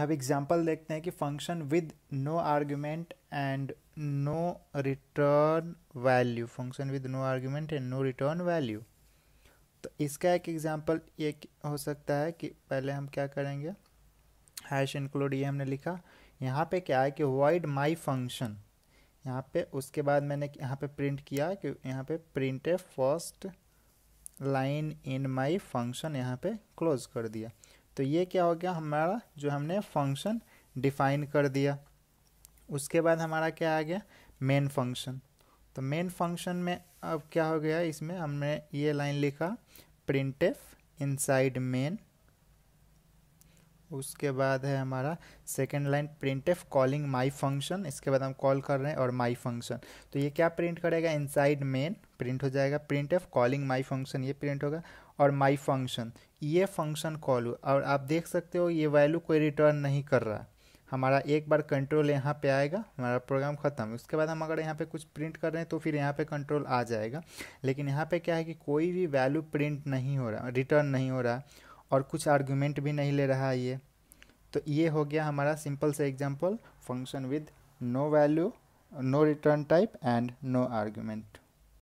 अब एग्जाम्पल देखते हैं कि function with no argument and no return value function with no argument and no return value तो इसका एक एग्जाम्पल ये हो सकता है कि पहले हम क्या करेंगे हैश इनक्लूड ये हमने लिखा यहाँ पे क्या है कि वाइड माई फंक्शन यहाँ पे उसके बाद मैंने यहाँ पे प्रिंट किया कि यहाँ पे print first line in my function यहाँ पे क्लोज कर दिया तो ये क्या हो गया हमारा जो हमने फंक्शन डिफाइन कर दिया उसके बाद हमारा क्या आ गया मेन फंक्शन तो मेन फंक्शन में अब क्या हो गया इसमें हमने ये लाइन लिखा प्रिंट एफ इनसाइड मेन उसके बाद है हमारा second line printf calling my function इसके बाद हम कॉल कर रहे हैं और माई फंक्शन तो ये क्या प्रिंट करेगा इनसाइड मेन प्रिंट हो जाएगा printf calling my function ये प्रिंट होगा और माई फंक्शन ये फंक्शन कॉल और आप देख सकते हो ये वैल्यू कोई रिटर्न नहीं कर रहा हमारा एक बार कंट्रोल यहाँ पे आएगा हमारा प्रोग्राम ख़त्म उसके बाद हम अगर यहाँ पे कुछ प्रिंट कर रहे हैं तो फिर यहाँ पे कंट्रोल आ जाएगा लेकिन यहाँ पे क्या है कि कोई भी वैल्यू प्रिंट नहीं हो रहा रिटर्न नहीं हो रहा और कुछ आर्ग्यूमेंट भी नहीं ले रहा है ये तो ये हो गया हमारा सिंपल सा example function with no value no return type and no argument